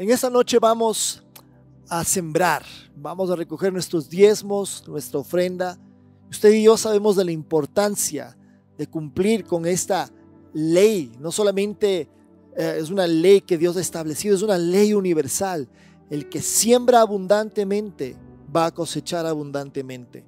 En esta noche vamos a sembrar, vamos a recoger nuestros diezmos, nuestra ofrenda. Usted y yo sabemos de la importancia de cumplir con esta ley. No solamente eh, es una ley que Dios ha establecido, es una ley universal. El que siembra abundantemente va a cosechar abundantemente.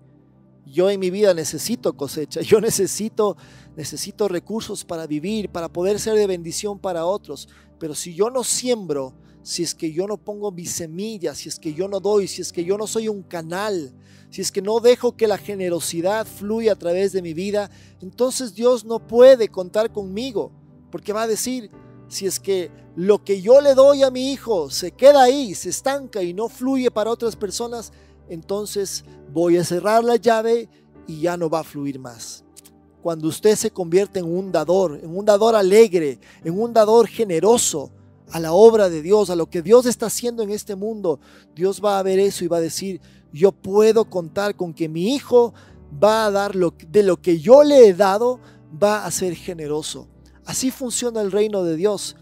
Yo en mi vida necesito cosecha, yo necesito necesito recursos para vivir, para poder ser de bendición para otros, pero si yo no siembro, si es que yo no pongo mi semilla, si es que yo no doy, si es que yo no soy un canal, si es que no dejo que la generosidad fluya a través de mi vida, entonces Dios no puede contar conmigo, porque va a decir, si es que lo que yo le doy a mi hijo se queda ahí, se estanca y no fluye para otras personas, entonces voy a cerrar la llave y ya no va a fluir más cuando usted se convierte en un dador, en un dador alegre, en un dador generoso, a la obra de Dios, a lo que Dios está haciendo en este mundo, Dios va a ver eso y va a decir, yo puedo contar con que mi hijo va a dar lo, de lo que yo le he dado, va a ser generoso. Así funciona el reino de Dios.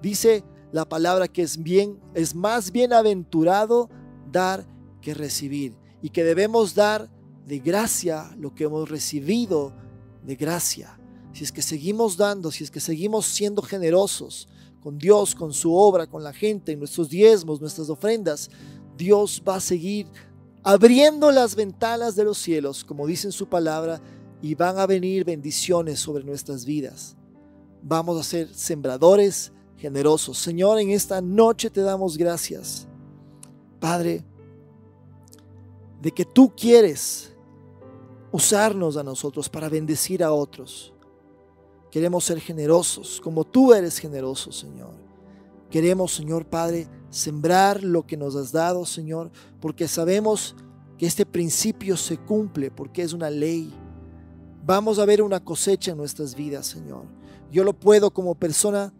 Dice la palabra que es bien, es más bienaventurado dar que recibir y que debemos dar de gracia lo que hemos recibido de gracia. Si es que seguimos dando, si es que seguimos siendo generosos, con Dios, con su obra, con la gente, nuestros diezmos, nuestras ofrendas, Dios va a seguir abriendo las ventanas de los cielos, como dice su palabra, y van a venir bendiciones sobre nuestras vidas. Vamos a ser sembradores generosos. Señor, en esta noche te damos gracias. Padre, de que tú quieres usarnos a nosotros para bendecir a otros. Queremos ser generosos, como tú eres generoso, Señor. Queremos, Señor Padre, sembrar lo que nos has dado, Señor, porque sabemos que este principio se cumple, porque es una ley. Vamos a ver una cosecha en nuestras vidas, Señor. Yo lo puedo como persona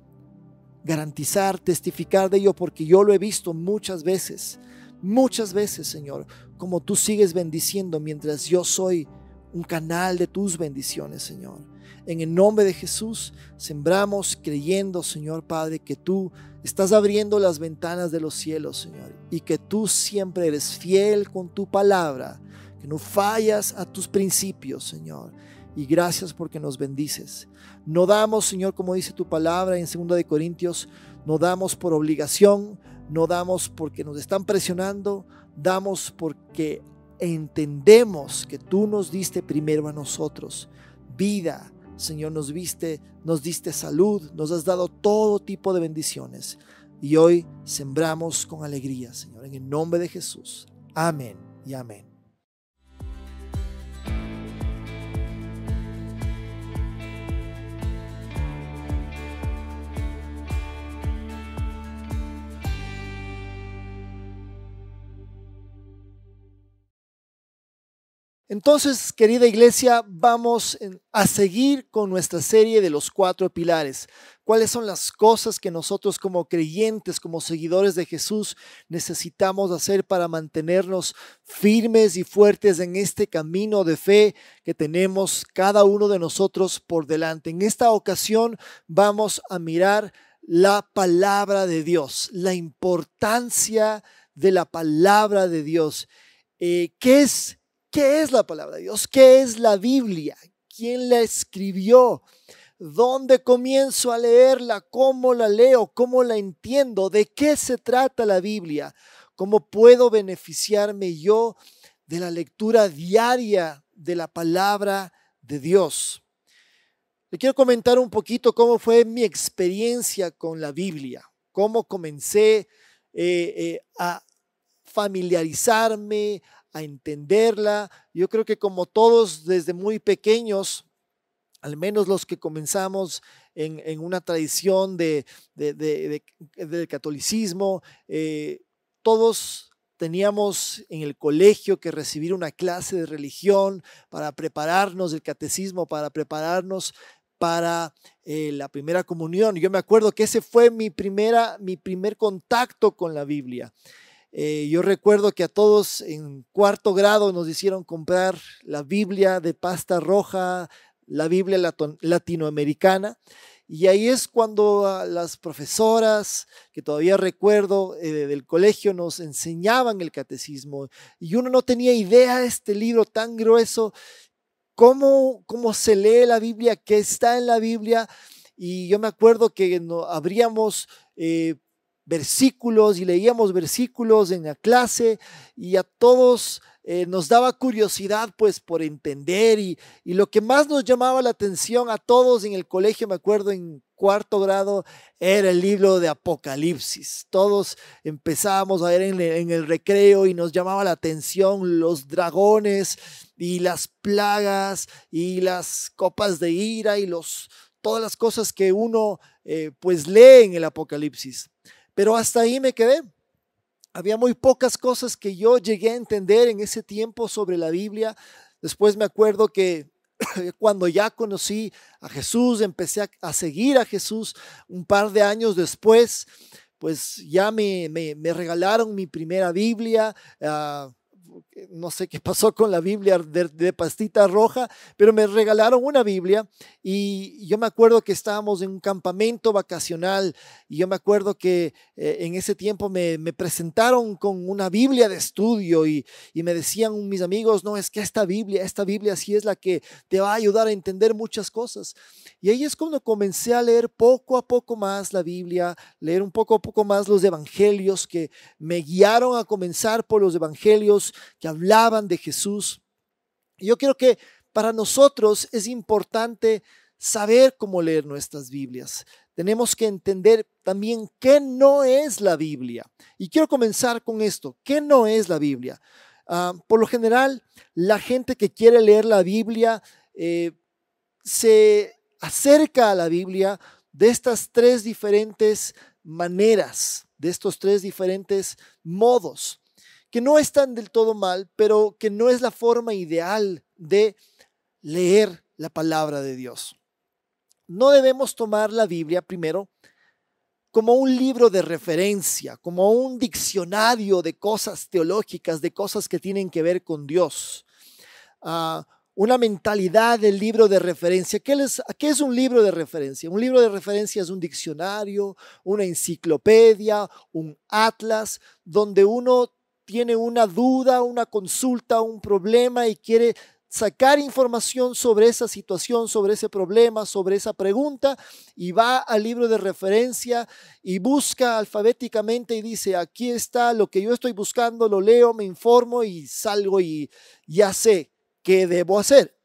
garantizar, testificar de ello, porque yo lo he visto muchas veces, muchas veces, Señor, como tú sigues bendiciendo mientras yo soy un canal de tus bendiciones, Señor. En el nombre de Jesús, sembramos creyendo, Señor Padre, que tú estás abriendo las ventanas de los cielos, Señor, y que tú siempre eres fiel con tu palabra, que no fallas a tus principios, Señor. Y gracias porque nos bendices. No damos, Señor, como dice tu palabra en 2 Corintios, no damos por obligación, no damos porque nos están presionando, damos porque entendemos que tú nos diste primero a nosotros vida, Señor, nos viste, nos diste salud, nos has dado todo tipo de bendiciones. Y hoy sembramos con alegría, Señor, en el nombre de Jesús. Amén y amén. Entonces, querida iglesia, vamos a seguir con nuestra serie de los cuatro pilares. ¿Cuáles son las cosas que nosotros como creyentes, como seguidores de Jesús, necesitamos hacer para mantenernos firmes y fuertes en este camino de fe que tenemos cada uno de nosotros por delante? En esta ocasión vamos a mirar la palabra de Dios, la importancia de la palabra de Dios. Eh, ¿Qué es ¿Qué es la palabra de Dios? ¿Qué es la Biblia? ¿Quién la escribió? ¿Dónde comienzo a leerla? ¿Cómo la leo? ¿Cómo la entiendo? ¿De qué se trata la Biblia? ¿Cómo puedo beneficiarme yo de la lectura diaria de la palabra de Dios? Le quiero comentar un poquito cómo fue mi experiencia con la Biblia, cómo comencé eh, eh, a familiarizarme, a entenderla. Yo creo que como todos desde muy pequeños, al menos los que comenzamos en, una tradición del catolicismo, eh, todos teníamos en el colegio que recibir una clase de religión para prepararnos el catecismo, para prepararnos para eh, la primera comunión. Yo me acuerdo que ese fue mi, primera, mi primer contacto con la Biblia. Eh, yo recuerdo que a todos en cuarto grado nos hicieron comprar la Biblia de pasta roja, la Biblia latinoamericana. Y ahí es cuando las profesoras, que todavía recuerdo eh, del colegio, nos enseñaban el catecismo. Y uno no tenía idea de este libro tan grueso, cómo, cómo se lee la Biblia, qué está en la Biblia. Y yo me acuerdo que no, habríamos eh, versículos y leíamos versículos en la clase y a todos eh, nos daba curiosidad pues por entender y, lo que más nos llamaba la atención a todos en el colegio, me acuerdo en cuarto grado, era el libro de Apocalipsis. Todos empezábamos a ver en, el recreo y nos llamaba la atención los dragones y las plagas y las copas de ira y los, todas las cosas que uno eh, pues lee en el Apocalipsis. Pero hasta ahí me quedé. Había muy pocas cosas que yo llegué a entender en ese tiempo sobre la Biblia. Después me acuerdo que cuando ya conocí a Jesús, empecé a, seguir a Jesús un par de años después, pues ya me, me, regalaron mi primera Biblia. Ah, no sé qué pasó con la Biblia de, pastita roja, pero me regalaron una Biblia y yo me acuerdo que estábamos en un campamento vacacional y yo me acuerdo que eh, en ese tiempo me, presentaron con una Biblia de estudio y, y, me decían mis amigos, no, es que esta Biblia, esta Biblia sí es la que te va a ayudar a entender muchas cosas. Y ahí es cuando comencé a leer poco a poco más la Biblia, leer un poco a poco más los evangelios que me guiaron a comenzar por los evangelios que hablaban de Jesús. yo creo que para nosotros es importante saber cómo leer nuestras Biblias. Tenemos que entender también qué no es la Biblia. Y quiero comenzar con esto. ¿Qué no es la Biblia? Ah, por lo general, la gente que quiere leer la Biblia eh, se acerca a la Biblia de estas tres diferentes maneras, de estos tres diferentes modos que no están del todo mal, pero que no es la forma ideal de leer la palabra de Dios. No debemos tomar la Biblia primero como un libro de referencia, como un diccionario de cosas teológicas, de cosas que tienen que ver con Dios. Ah, una mentalidad del libro de referencia. ¿Qué es, ¿Qué es, un libro de referencia? Un libro de referencia es un diccionario, una enciclopedia, un atlas, donde uno tiene una duda, una consulta, un problema y quiere sacar información sobre esa situación, sobre ese problema, sobre esa pregunta y va al libro de referencia y busca alfabéticamente y dice, aquí está lo que yo estoy buscando, lo leo, me informo y salgo y ya sé qué debo hacer.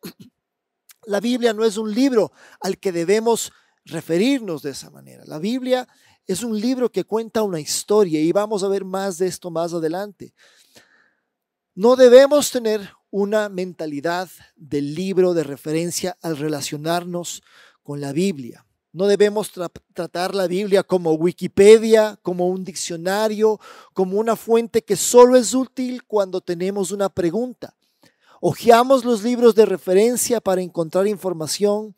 La Biblia no es un libro al que debemos referirnos de esa manera. La Biblia es un libro que cuenta una historia y vamos a ver más de esto más adelante. No debemos tener una mentalidad del libro de referencia al relacionarnos con la Biblia. No debemos tratar la Biblia como Wikipedia, como un diccionario, como una fuente que solo es útil cuando tenemos una pregunta. Ojeamos los libros de referencia para encontrar información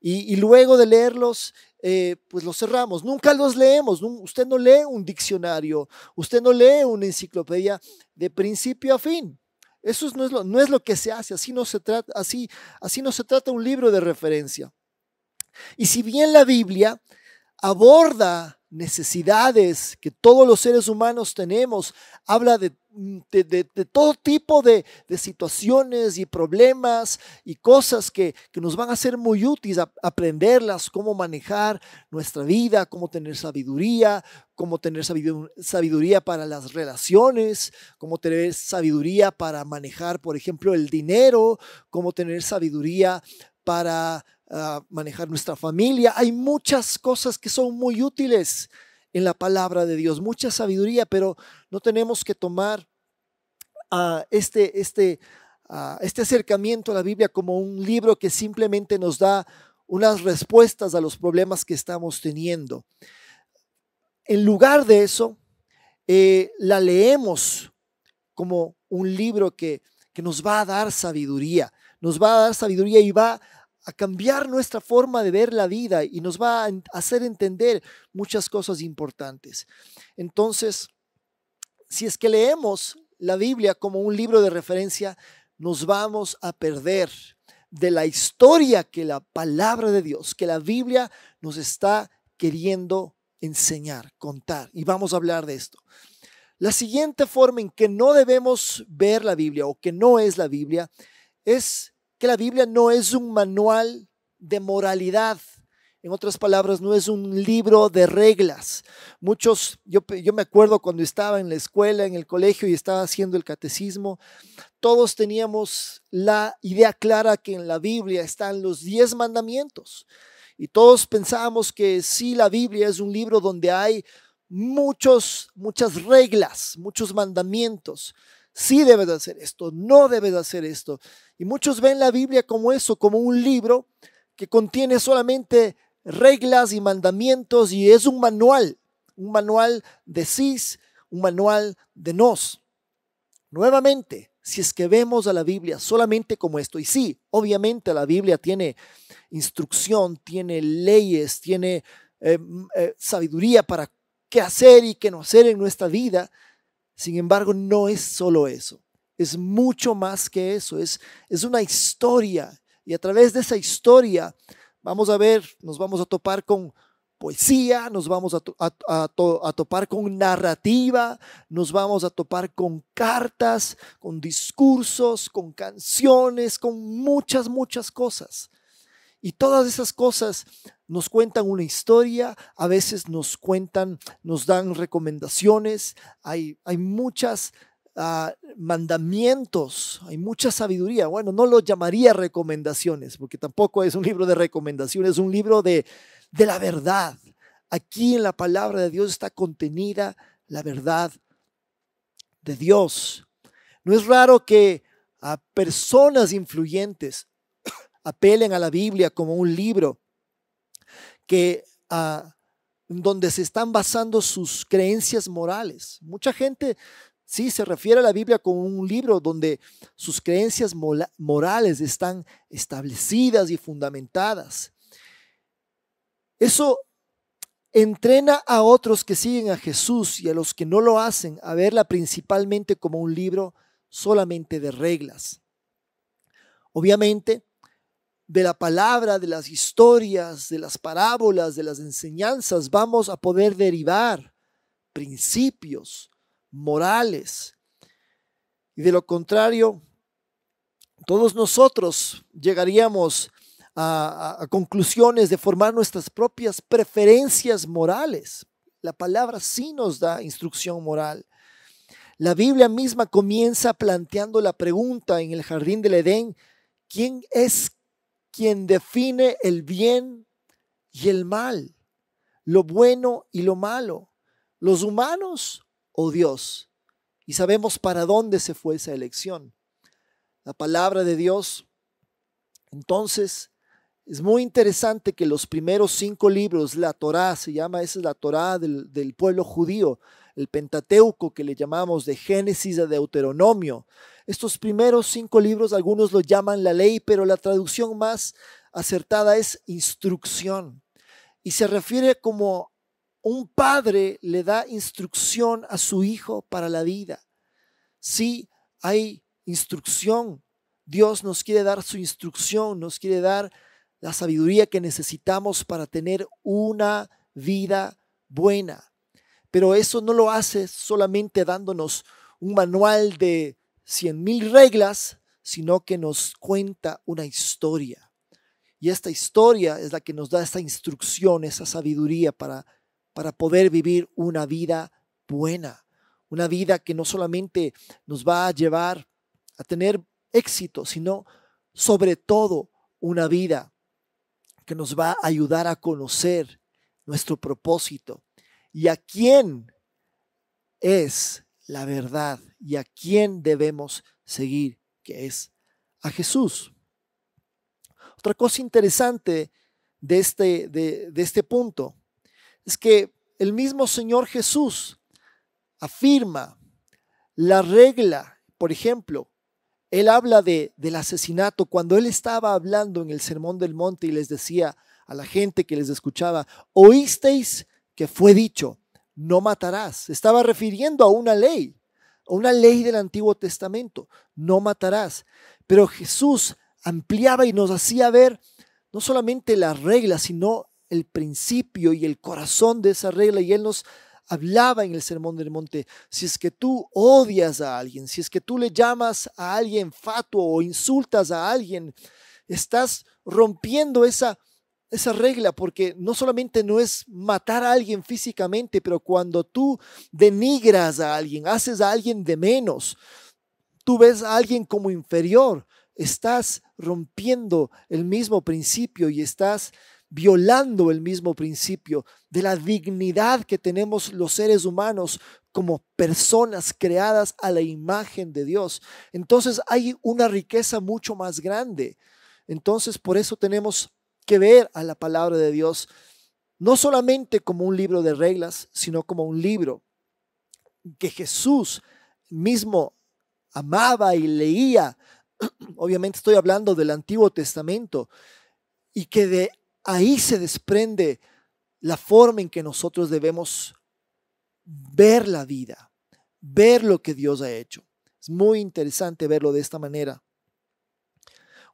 y, y luego de leerlos eh, pues los cerramos. Nunca los leemos. Usted no lee un diccionario, usted no lee una enciclopedia de principio a fin. Eso no es lo, no es lo que se hace, así no se, trata, así, así no se trata un libro de referencia. Y si bien la Biblia aborda necesidades que todos los seres humanos tenemos, habla de, todo tipo de, situaciones y problemas y cosas que, que nos van a ser muy útiles aprenderlas, cómo manejar nuestra vida, cómo tener sabiduría, cómo tener sabiduría para las relaciones, cómo tener sabiduría para manejar, por ejemplo, el dinero, cómo tener sabiduría para manejar nuestra familia. Hay muchas cosas que son muy útiles en la palabra de Dios, mucha sabiduría, pero no tenemos que tomar a este, este, este acercamiento a la Biblia como un libro que simplemente nos da unas respuestas a los problemas que estamos teniendo. En lugar de eso, eh, la leemos como un libro que, que nos va a dar sabiduría, nos va a dar sabiduría y va a cambiar nuestra forma de ver la vida y nos va a hacer entender muchas cosas importantes. Entonces, si es que leemos la Biblia como un libro de referencia, nos vamos a perder de la historia que la palabra de Dios, que la Biblia nos está queriendo enseñar, contar. Y vamos a hablar de esto. La siguiente forma en que no debemos ver la Biblia o que no es la Biblia es que la Biblia no es un manual de moralidad. En otras palabras, no es un libro de reglas. Muchos, yo, me acuerdo cuando estaba en la escuela, en el colegio y estaba haciendo el catecismo, todos teníamos la idea clara que en la Biblia están los diez mandamientos. Y todos pensábamos que sí, la Biblia es un libro donde hay muchos, muchas reglas, muchos mandamientos sí debes de hacer esto, no debes de hacer esto. Y muchos ven la Biblia como eso, como un libro que contiene solamente reglas y mandamientos y es un manual, un manual de sí, un manual de nos. Nuevamente, si es que vemos a la Biblia solamente como esto, y sí, obviamente la Biblia tiene instrucción, tiene leyes, tiene eh, eh, sabiduría para qué hacer y qué no hacer en nuestra vida, sin embargo, no es solo eso, es mucho más que eso, es, una historia y a través de esa historia vamos a ver, nos vamos a topar con poesía, nos vamos a, topar con narrativa, nos vamos a topar con cartas, con discursos, con canciones, con muchas, muchas cosas. Y todas esas cosas nos cuentan una historia, a veces nos cuentan, nos dan recomendaciones, hay, hay muchas ah, mandamientos, hay mucha sabiduría. Bueno, no lo llamaría recomendaciones, porque tampoco es un libro de recomendaciones, es un libro de, de la verdad. Aquí en la palabra de Dios está contenida la verdad de Dios. No es raro que a personas influyentes, apelen a la Biblia como un libro que ah, donde se están basando sus creencias morales. Mucha gente sí se refiere a la Biblia como un libro donde sus creencias morales están establecidas y fundamentadas. Eso entrena a otros que siguen a Jesús y a los que no lo hacen a verla principalmente como un libro solamente de reglas. Obviamente, de la palabra, de las historias, de las parábolas, de las enseñanzas, vamos a poder derivar principios morales. Y de lo contrario, todos nosotros llegaríamos a, conclusiones de formar nuestras propias preferencias morales. La palabra sí nos da instrucción moral. La Biblia misma comienza planteando la pregunta en el jardín del Edén, ¿quién es quien define el bien y el mal, lo bueno y lo malo, los humanos o Dios. Y sabemos para dónde se fue esa elección. La palabra de Dios. Entonces, es muy interesante que los primeros cinco libros, la Torá, se llama, esa es la Torá del, del pueblo judío, el Pentateuco que le llamamos de Génesis a Deuteronomio, estos primeros cinco libros, algunos lo llaman la ley, pero la traducción más acertada es instrucción. Y se refiere como un padre le da instrucción a su hijo para la vida. Sí, hay instrucción. Dios nos quiere dar su instrucción, nos quiere dar la sabiduría que necesitamos para tener una vida buena. Pero eso no lo hace solamente dándonos un manual de cien mil reglas, sino que nos cuenta una historia. Y esta historia es la que nos da esta instrucción, esa sabiduría para, para poder vivir una vida buena, una vida que no solamente nos va a llevar a tener éxito, sino sobre todo una vida que nos va a ayudar a conocer nuestro propósito y a quién es la verdad y a quién debemos seguir, que es a Jesús. Otra cosa interesante de este, de, este punto es que el mismo Señor Jesús afirma la regla, por ejemplo, él habla de, del asesinato cuando él estaba hablando en el Sermón del Monte y les decía a la gente que les escuchaba, oísteis que fue dicho, no matarás. Estaba refiriendo a una ley una ley del Antiguo Testamento, no matarás. Pero Jesús ampliaba y nos hacía ver no solamente la regla sino el principio y el corazón de esa regla. Y Él nos hablaba en el Sermón del Monte, si es que tú odias a alguien, si es que tú le llamas a alguien fatuo o insultas a alguien, estás rompiendo esa esa regla porque no solamente no es matar a alguien físicamente, pero cuando tú denigras a alguien, haces a alguien de menos, tú ves a alguien como inferior, estás rompiendo el mismo principio y estás violando el mismo principio de la dignidad que tenemos los seres humanos como personas creadas a la imagen de Dios. Entonces hay una riqueza mucho más grande. Entonces por eso tenemos que ver a la palabra de Dios no solamente como un libro de reglas, sino como un libro que Jesús mismo amaba y leía. Obviamente estoy hablando del Antiguo Testamento y que de ahí se desprende la forma en que nosotros debemos ver la vida, ver lo que Dios ha hecho. Es muy interesante verlo de esta manera.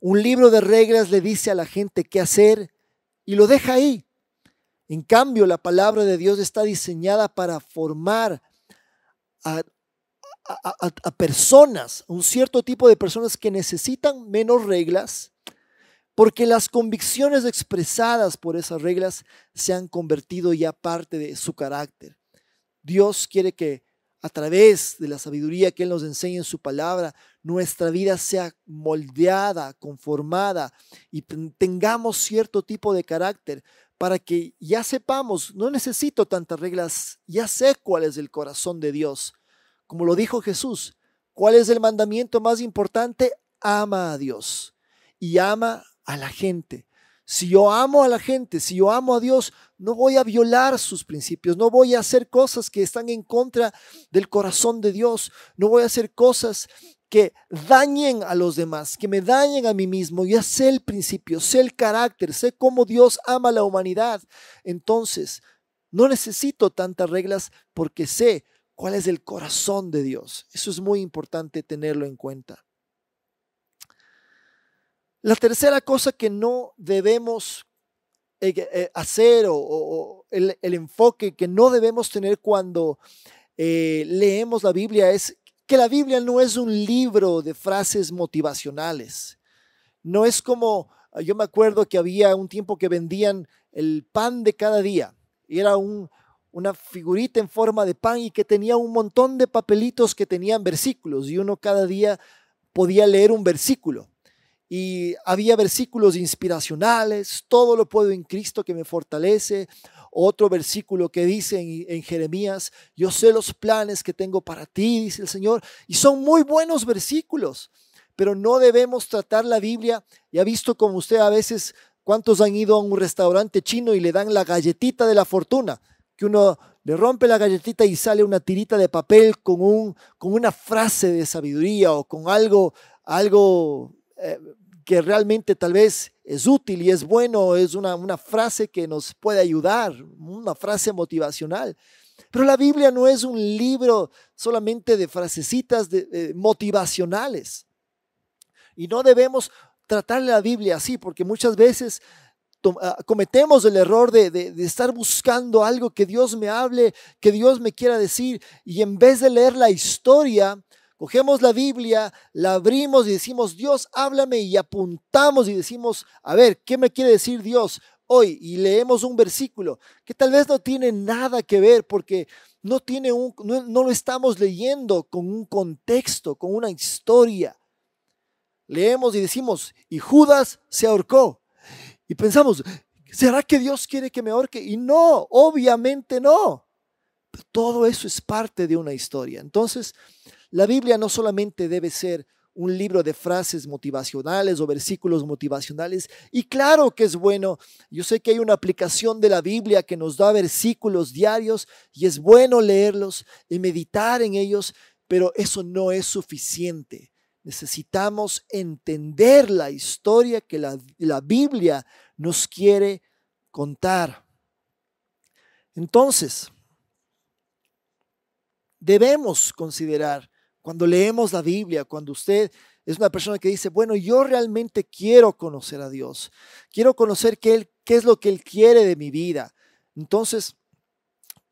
Un libro de reglas le dice a la gente qué hacer y lo deja ahí. En cambio, la palabra de Dios está diseñada para formar a, personas, un cierto tipo de personas que necesitan menos reglas, porque las convicciones expresadas por esas reglas se han convertido ya parte de su carácter. Dios quiere que a través de la sabiduría que Él nos enseña en su palabra, nuestra vida sea moldeada, conformada y tengamos cierto tipo de carácter para que ya sepamos, no necesito tantas reglas, ya sé cuál es el corazón de Dios. Como lo dijo Jesús, ¿cuál es el mandamiento más importante? Ama a Dios y ama a la gente. Si yo amo a la gente, si yo amo a Dios, no voy a violar sus principios, no voy a hacer cosas que están en contra del corazón de Dios, no voy a hacer cosas que dañen a los demás, que me dañen a mí mismo. Ya sé el principio, sé el carácter, sé cómo Dios ama a la humanidad. Entonces, no necesito tantas reglas porque sé cuál es el corazón de Dios. Eso es muy importante tenerlo en cuenta. La tercera cosa que no debemos eh, eh, hacer o, el, enfoque que no debemos tener cuando eh, leemos la Biblia es que la Biblia no es un libro de frases motivacionales. No es como, ah, yo me acuerdo que había un tiempo que vendían el pan de cada día. Y era una figurita en forma de pan y que tenía un montón de papelitos que tenían versículos y uno cada día podía leer un versículo y había versículos inspiracionales, todo lo puedo en Cristo que me fortalece. Otro versículo que dice en, Jeremías, yo sé los planes que tengo para ti, dice el Señor. Y son muy buenos versículos, pero no debemos tratar la Biblia. Ya ha visto como usted a veces, cuántos han ido a un restaurante chino y le dan la galletita de la fortuna, que uno le rompe la galletita y sale una tirita de papel con, un, con una frase de sabiduría o con algo, algo eh, que realmente tal vez es útil y es bueno, es una, frase que nos puede ayudar, una frase motivacional. Pero la Biblia no es un libro solamente de frasecitas de, motivacionales. Y no debemos tratar la Biblia así, porque muchas veces ah, cometemos el error de, de, estar buscando algo que Dios me hable, que Dios me quiera decir, y en vez de leer la historia, Cogemos la Biblia, la abrimos y decimos, Dios, háblame y apuntamos y decimos, a ver, ¿qué me quiere decir Dios hoy? Y leemos un versículo que tal vez no tiene nada que ver porque no, tiene un, no, lo estamos leyendo con un contexto, con una historia. Leemos y decimos, y Judas se ahorcó. Y pensamos, ¿será que Dios quiere que me ahorque? Y no, obviamente no. todo eso es parte de una historia. Entonces, la Biblia no solamente debe ser un libro de frases motivacionales o versículos motivacionales. Y claro que es bueno. Yo sé que hay una aplicación de la Biblia que nos da versículos diarios y es bueno leerlos y meditar en ellos, pero eso no es suficiente. Necesitamos entender la historia que la, Biblia nos quiere contar. Entonces, debemos considerar cuando leemos la Biblia, cuando usted es una persona que dice, bueno, yo realmente quiero conocer a Dios, quiero conocer qué, es lo que Él quiere de mi vida. Entonces,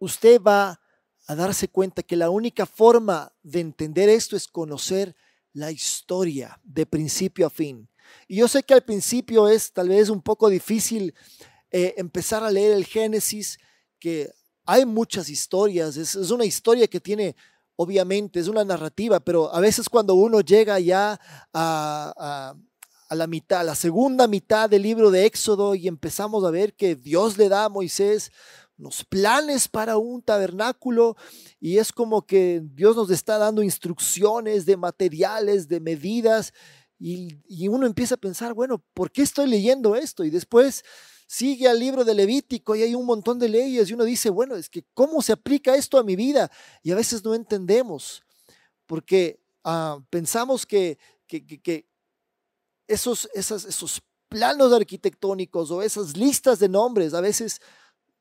usted va a darse cuenta que la única forma de entender esto es conocer la historia de principio a fin. Y yo sé que al principio es tal vez un poco difícil eh, empezar a leer el Génesis, que hay muchas historias, es, una historia que tiene obviamente, es una narrativa, pero a veces cuando uno llega ya a, la mitad, a la segunda mitad del libro de Éxodo y empezamos a ver que Dios le da a Moisés los planes para un tabernáculo y es como que Dios nos está dando instrucciones de materiales, de medidas y uno empieza a pensar, bueno, ¿por qué estoy leyendo esto? Y después sigue al libro de Levítico y hay un montón de leyes y uno dice, bueno, es que ¿cómo se aplica esto a mi vida? Y a veces no entendemos, porque ah, pensamos que, esos, esos planos arquitectónicos o esas listas de nombres a veces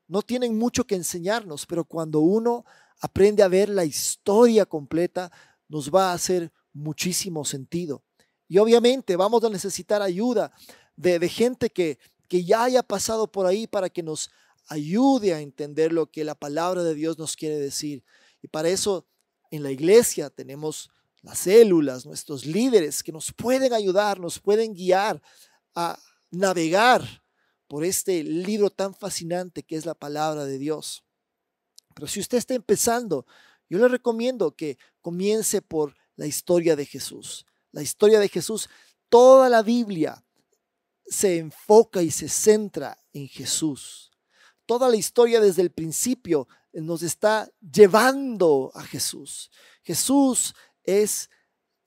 no tienen mucho que enseñarnos, pero cuando uno aprende a ver la historia completa, nos va a hacer muchísimo sentido. Y obviamente vamos a necesitar ayuda de, de gente que, que ya haya pasado por ahí para que nos ayude a entender lo que la palabra de Dios nos quiere decir. Y para eso en la iglesia tenemos las células, nuestros líderes que nos pueden ayudar, nos pueden guiar a navegar por este libro tan fascinante que es la palabra de Dios. Pero si usted está empezando, yo le recomiendo que comience por la historia de Jesús. La historia de Jesús, toda la Biblia se enfoca y se centra en Jesús. Toda la historia desde el principio nos está llevando a Jesús. Jesús es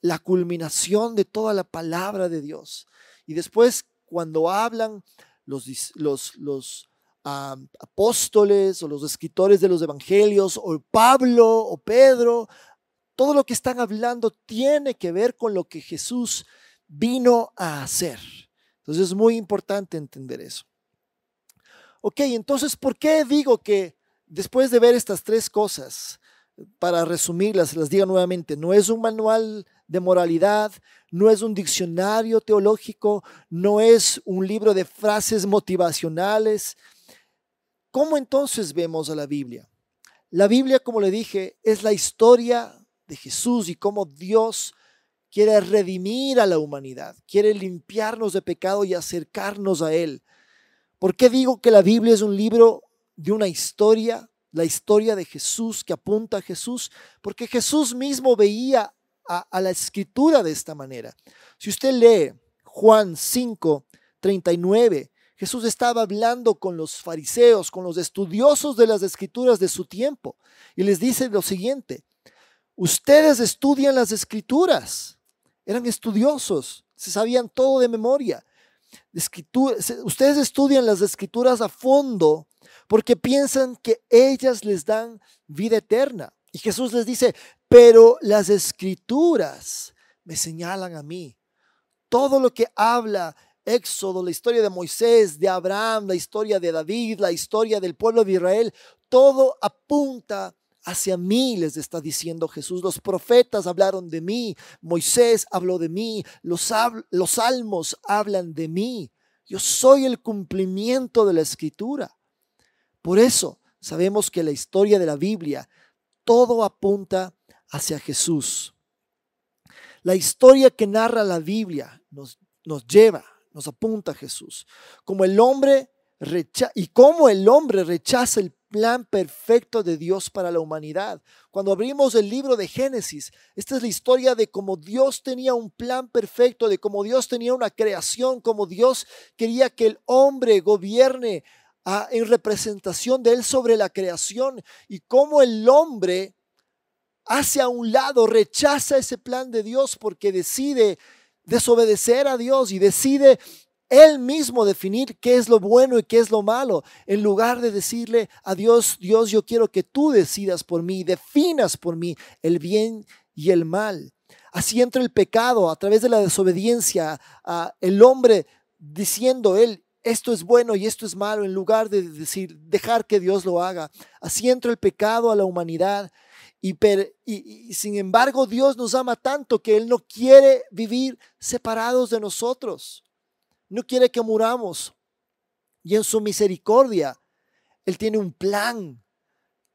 la culminación de toda la palabra de Dios. Y después, cuando hablan los, los, apóstoles o los escritores de los evangelios, o Pablo o Pedro, todo lo que están hablando tiene que ver con lo que Jesús vino a hacer. Entonces es muy importante entender eso. Ok, entonces, ¿por qué digo que después de ver estas tres cosas, para resumirlas, las digo nuevamente, no es un manual de moralidad, no es un diccionario teológico, no es un libro de frases motivacionales. ¿Cómo entonces vemos a la Biblia? La Biblia, como le dije, es la historia de Jesús y cómo Dios quiere redimir a la humanidad, quiere limpiarnos de pecado y acercarnos a Él. ¿Por qué digo que la Biblia es un libro de una historia, la historia de Jesús que apunta a Jesús? Porque Jesús mismo veía a, la escritura de esta manera. Si usted lee Juan 5, 39, Jesús estaba hablando con los fariseos, con los estudiosos de las escrituras de su tiempo, y les dice lo siguiente, ustedes estudian las escrituras eran estudiosos, se sabían todo de memoria. ustedes estudian las escrituras a fondo porque piensan que ellas les dan vida eterna. Y Jesús les dice, pero las escrituras me señalan a mí. Todo lo que habla Éxodo, la historia de Moisés, de Abraham, la historia de David, la historia del pueblo de Israel, todo apunta hacia mí, les está diciendo Jesús. Los profetas hablaron de mí, Moisés habló de mí, los, salmos hablan de mí. Yo soy el cumplimiento de la escritura. Por eso sabemos que la historia de la Biblia, todo apunta hacia Jesús. La historia que narra la Biblia nos, lleva, nos apunta a Jesús. Como el hombre y como el hombre rechaza el plan perfecto de Dios para la humanidad. Cuando abrimos el libro de Génesis, esta es la historia de cómo Dios tenía un plan perfecto, de cómo Dios tenía una creación, cómo Dios quería que el hombre gobierne ah, en representación de él sobre la creación y cómo el hombre hace a un lado, rechaza ese plan de Dios porque decide desobedecer a Dios y decide él mismo definir qué es lo bueno y qué es lo malo, en lugar de decirle a Dios, Dios, yo quiero que tú decidas por mí, definas por mí el bien y el mal. Así entra el pecado a través de la desobediencia, a el hombre diciendo él, esto es bueno y esto es malo, en lugar de decir, dejar que Dios lo haga. Así entra el pecado a la humanidad. y, sin embargo Dios nos ama tanto que Él no quiere vivir separados de nosotros no quiere que muramos. Y en su misericordia, Él tiene un plan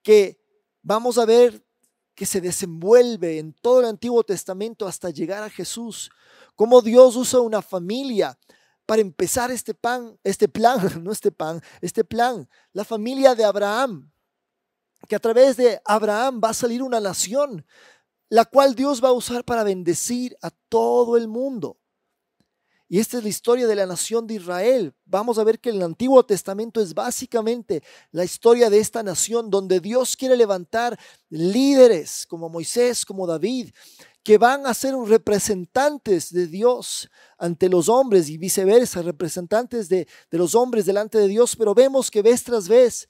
que vamos a ver que se desenvuelve en todo el Antiguo Testamento hasta llegar a Jesús. Cómo Dios usa una familia para empezar este pan, este plan, no este pan, este plan, la familia de Abraham, que a través de Abraham va a salir una nación, la cual Dios va a usar para bendecir a todo el mundo. Y esta es la historia de la nación de Israel. Vamos a ver que el Antiguo Testamento es básicamente la historia de esta nación donde Dios quiere levantar líderes como Moisés, como David, que van a ser representantes de Dios ante los hombres y viceversa, representantes de, los hombres delante de Dios. Pero vemos que vez tras vez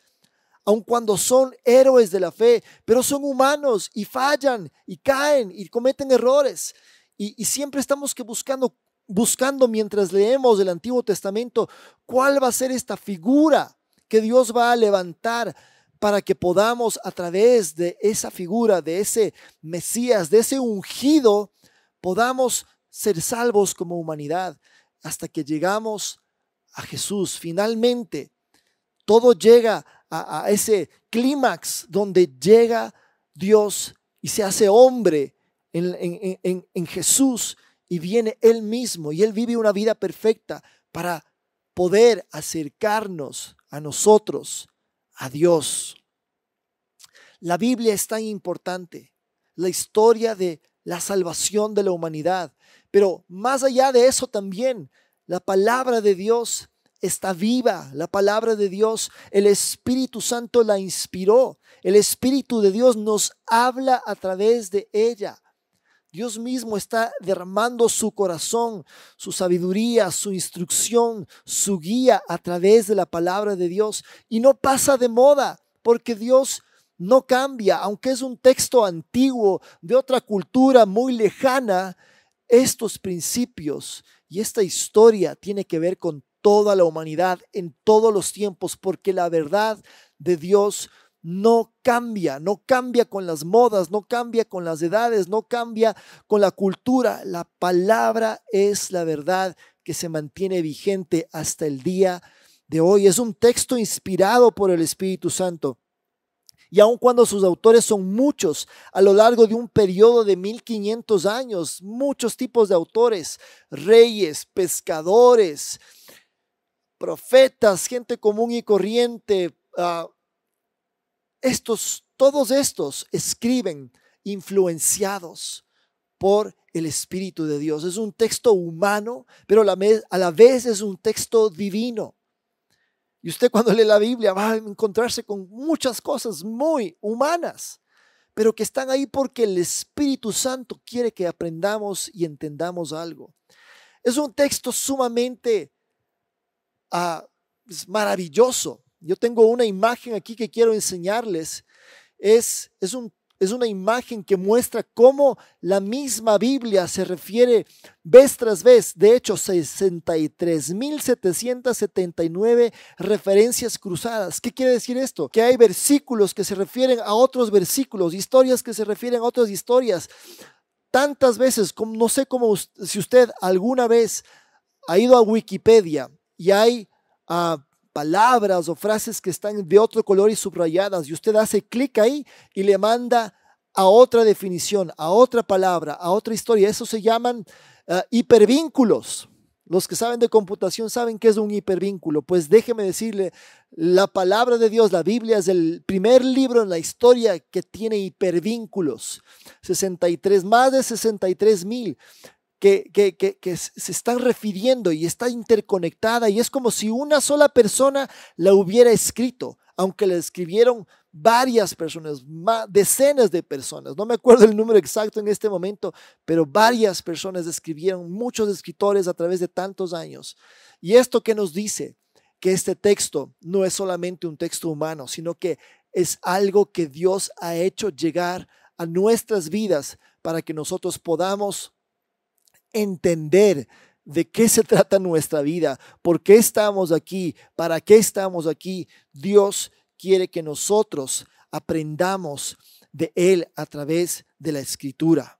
aun cuando son héroes de la fe, pero son humanos y fallan y caen y cometen errores. Y, y siempre estamos que buscando buscando mientras leemos el Antiguo Testamento cuál va a ser esta figura que Dios va a levantar para que podamos a través de esa figura, de ese Mesías, de ese ungido, podamos ser salvos como humanidad hasta que llegamos a Jesús. Finalmente, todo llega a, ese clímax donde llega Dios y se hace hombre en, en, en, en Jesús y viene Él mismo y Él vive una vida perfecta para poder acercarnos a nosotros, a Dios. La Biblia es tan importante, la historia de la salvación de la humanidad, pero más allá de eso también, la palabra de Dios está viva, la palabra de Dios, el Espíritu Santo la inspiró, el Espíritu de Dios nos habla a través de ella. Dios mismo está derramando su corazón, su sabiduría, su instrucción, su guía a través de la palabra de Dios. Y no pasa de moda, porque Dios no cambia, aunque es un texto antiguo de otra cultura muy lejana. Estos principios y esta historia tiene que ver con toda la humanidad en todos los tiempos, porque la verdad de Dios no cambia, no cambia con las modas, no cambia con las edades, no cambia con la cultura. La palabra es la verdad que se mantiene vigente hasta el día de hoy. Es un texto inspirado por el Espíritu Santo. Y aun cuando sus autores son muchos, a lo largo de un periodo de 1500 años, muchos tipos de autores, reyes, pescadores, profetas, gente común y corriente, ah, estos, todos estos escriben influenciados por el Espíritu de Dios. Es un texto humano, pero a la vez es un texto divino. Y usted cuando lee la Biblia va a encontrarse con muchas cosas muy humanas, pero que están ahí porque el Espíritu Santo quiere que aprendamos y entendamos algo. Es un texto sumamente ah, maravilloso, yo tengo una imagen aquí que quiero enseñarles. Es, es, un, es una imagen que muestra cómo la misma Biblia se refiere vez tras vez. De hecho, 63.779 referencias cruzadas. ¿Qué quiere decir esto? Que hay versículos que se refieren a otros versículos, historias que se refieren a otras historias. Tantas veces, no sé cómo si usted alguna vez ha ido a Wikipedia y hay... Ah, palabras o frases que están de otro color y subrayadas y usted hace clic ahí y le manda a otra definición, a otra palabra, a otra historia. Eso se llaman eh, hipervínculos. Los que saben de computación saben qué es un hipervínculo. Pues déjeme decirle, la palabra de Dios, la Biblia, es el primer libro en la historia que tiene hipervínculos. 63, más de 63 mil que, se están refiriendo y está interconectada y es como si una sola persona la hubiera escrito, aunque la escribieron varias personas, decenas de personas, no me acuerdo el número exacto en este momento, pero varias personas escribieron, muchos escritores a través de tantos años. Y esto que nos dice que este texto no es solamente un texto humano, sino que es algo que Dios ha hecho llegar a nuestras vidas para que nosotros podamos entender de qué se trata nuestra vida, por qué estamos aquí, para qué estamos aquí. Dios quiere que nosotros aprendamos de Él a través de la escritura.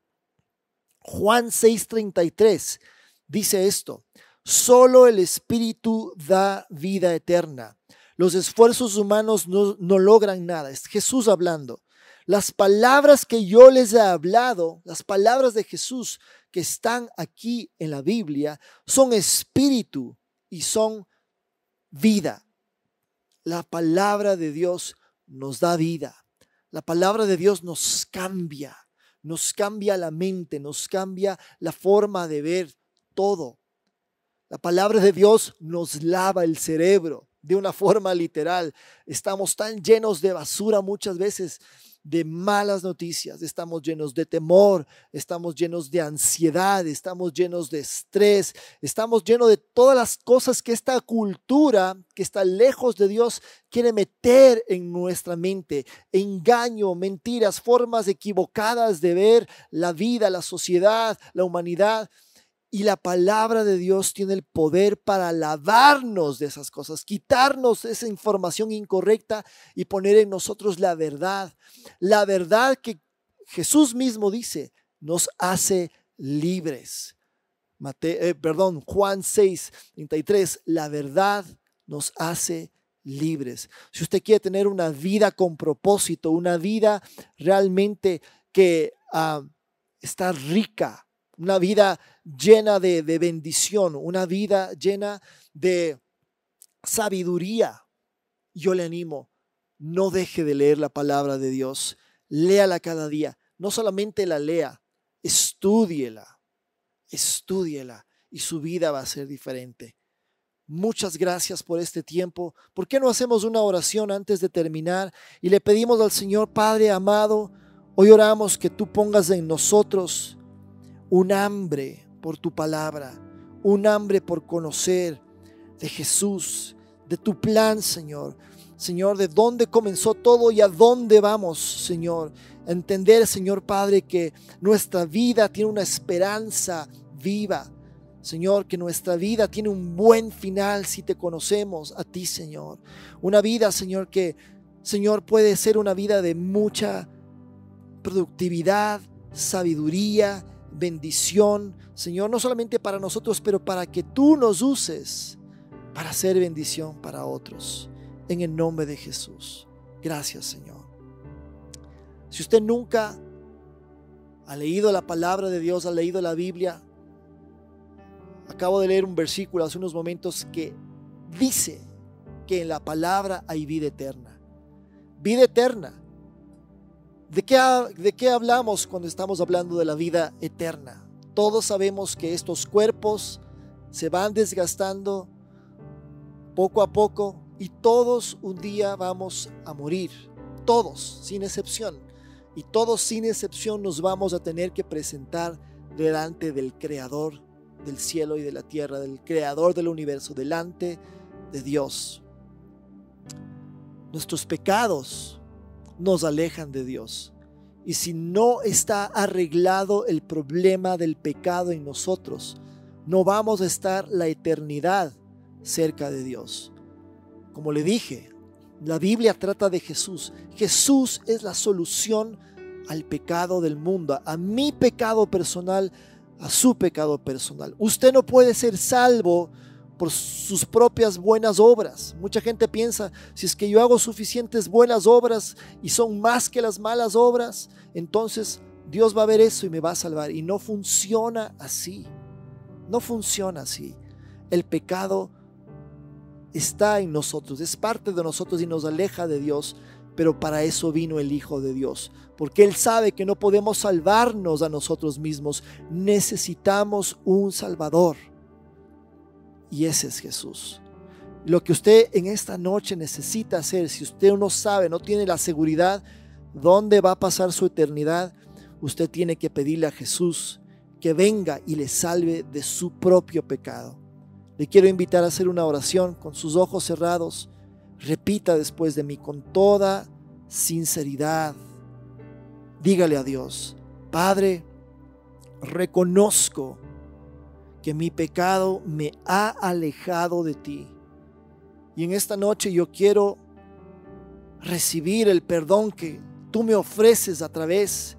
Juan 6:33 dice esto, solo el Espíritu da vida eterna. Los esfuerzos humanos no, no, logran nada. Es Jesús hablando. Las palabras que yo les he hablado, las palabras de Jesús, que están aquí en la Biblia son espíritu y son vida. La palabra de Dios nos da vida. La palabra de Dios nos cambia, nos cambia la mente, nos cambia la forma de ver todo. La palabra de Dios nos lava el cerebro de una forma literal. Estamos tan llenos de basura muchas veces de malas noticias, estamos llenos de temor, estamos llenos de ansiedad, estamos llenos de estrés, estamos llenos de todas las cosas que esta cultura que está lejos de Dios quiere meter en nuestra mente. Engaño, mentiras, formas equivocadas de ver la vida, la sociedad, la humanidad. Y la palabra de Dios tiene el poder para lavarnos de esas cosas, quitarnos esa información incorrecta y poner en nosotros la verdad. La verdad que Jesús mismo dice nos hace libres. Eh, perdón, Juan 6, 33, la verdad nos hace libres. Si usted quiere tener una vida con propósito, una vida realmente que ah, está rica una vida llena de, bendición, una vida llena de sabiduría. Yo le animo, no deje de leer la palabra de Dios, léala cada día, no solamente la lea, estúdiela, estúdiela y su vida va a ser diferente. Muchas gracias por este tiempo. ¿Por qué no hacemos una oración antes de terminar y le pedimos al Señor Padre amado, hoy oramos que tú pongas en nosotros un hambre por tu palabra, un hambre por conocer de Jesús, de tu plan, Señor. Señor, de dónde comenzó todo y a dónde vamos, Señor. Entender, Señor Padre, que nuestra vida tiene una esperanza viva. Señor, que nuestra vida tiene un buen final si te conocemos a ti, Señor. Una vida, Señor, que, Señor, puede ser una vida de mucha productividad, sabiduría, bendición, Señor, no solamente para nosotros, pero para que tú nos uses para hacer bendición para otros. En el nombre de Jesús. Gracias, Señor. Si usted nunca ha leído la palabra de Dios, ha leído la Biblia, acabo de leer un versículo hace unos momentos que dice que en la palabra hay vida eterna. Vida eterna ¿De qué, hablamos cuando estamos hablando de la vida eterna? Todos sabemos que estos cuerpos se van desgastando poco a poco y todos un día vamos a morir, todos, sin excepción. Y todos sin excepción nos vamos a tener que presentar delante del Creador del cielo y de la tierra, del Creador del universo, delante de Dios. Nuestros pecados nos alejan de Dios. Y si no está arreglado el problema del pecado en nosotros, no vamos a estar la eternidad cerca de Dios. Como le dije, la Biblia trata de Jesús. Jesús es la solución al pecado del mundo, a mi pecado personal, a su pecado personal. Usted no puede ser salvo por sus propias buenas obras. Mucha gente piensa, si es que yo hago suficientes buenas obras y son más que las malas obras, entonces Dios va a ver eso y me va a salvar. Y no funciona así. No funciona así. El pecado está en nosotros, es parte de nosotros y nos aleja de Dios. Pero para eso vino el Hijo de Dios, porque Él sabe que no podemos salvarnos a nosotros mismos. Necesitamos un Salvador. Y ese es Jesús. Lo que usted en esta noche necesita hacer, si usted no sabe, no tiene la seguridad dónde va a pasar su eternidad, usted tiene que pedirle a Jesús que venga y le salve de su propio pecado. Le quiero invitar a hacer una oración con sus ojos cerrados. Repita después de mí con toda sinceridad. Dígale a Dios, Padre, reconozco que mi pecado me ha alejado de ti. Y en esta noche yo quiero recibir el perdón que tú me ofreces a través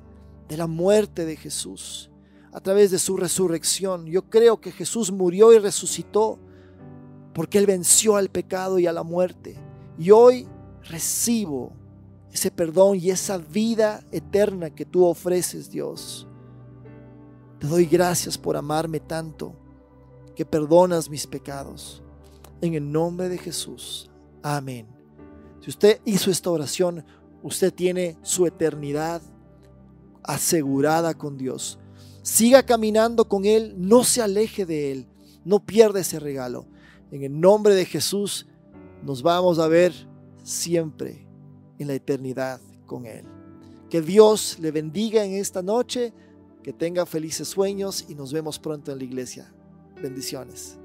de la muerte de Jesús, a través de su resurrección. Yo creo que Jesús murió y resucitó porque Él venció al pecado y a la muerte. Y hoy recibo ese perdón y esa vida eterna que tú ofreces, Dios. Te doy gracias por amarme tanto que perdonas mis pecados. En el nombre de Jesús. Amén. Si usted hizo esta oración, usted tiene su eternidad asegurada con Dios. Siga caminando con Él, no se aleje de Él, no pierda ese regalo. En el nombre de Jesús nos vamos a ver siempre en la eternidad con Él. Que Dios le bendiga en esta noche. Que tenga felices sueños y nos vemos pronto en la iglesia. Bendiciones.